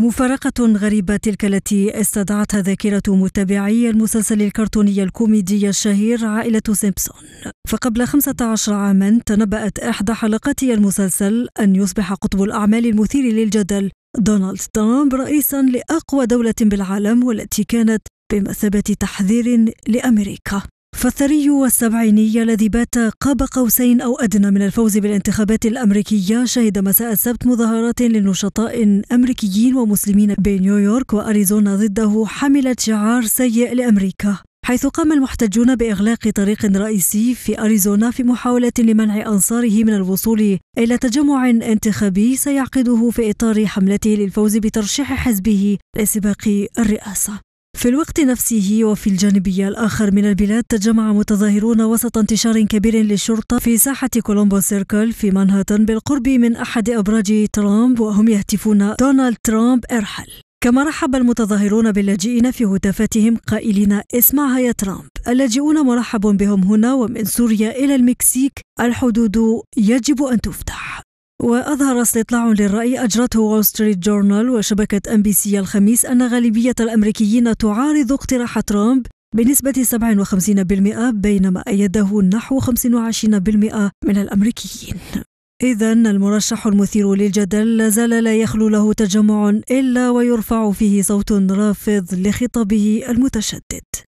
مفارقة غريبة تلك التي استدعتها ذاكرة متابعي المسلسل الكرتوني الكوميدي الشهير عائلة سيمبسون فقبل 15 عاما تنبأت إحدى حلقاتي المسلسل أن يصبح قطب الأعمال المثير للجدل دونالد ترامب رئيسا لأقوى دولة بالعالم والتي كانت بمثابة تحذير لأمريكا فالثري السبعيني الذي بات قاب قوسين أو أدنى من الفوز بالانتخابات الأمريكية شهد مساء السبت مظاهرات لنشطاء أمريكيين ومسلمين بنيويورك وأريزونا ضده حملت شعار سيء لأمريكا حيث قام المحتجون بإغلاق طريق رئيسي في أريزونا في محاولة لمنع أنصاره من الوصول إلى تجمع انتخابي سيعقده في إطار حملته للفوز بترشيح حزبه لسباق الرئاسة في الوقت نفسه وفي الجانبية الآخر من البلاد تجمع متظاهرون وسط انتشار كبير للشرطة في ساحة كولومبو سيركل في مانهاتن بالقرب من أحد أبراج ترامب وهم يهتفون دونالد ترامب ارحل كما رحب المتظاهرون باللاجئين في هتافاتهم قائلين اسمعها يا ترامب اللاجئون مرحب بهم هنا ومن سوريا إلى المكسيك الحدود يجب أن تفتح وأظهر استطلاع للرأي أجرته وول ستريت جورنال وشبكة أم بي سي الخميس أن غالبية الأمريكيين تعارض اقتراح ترامب بنسبة 57% بينما أيده نحو 25% من الأمريكيين إذا المرشح المثير للجدل لا زال لا يخلو له تجمع إلا ويرفع فيه صوت رافض لخطبه المتشدد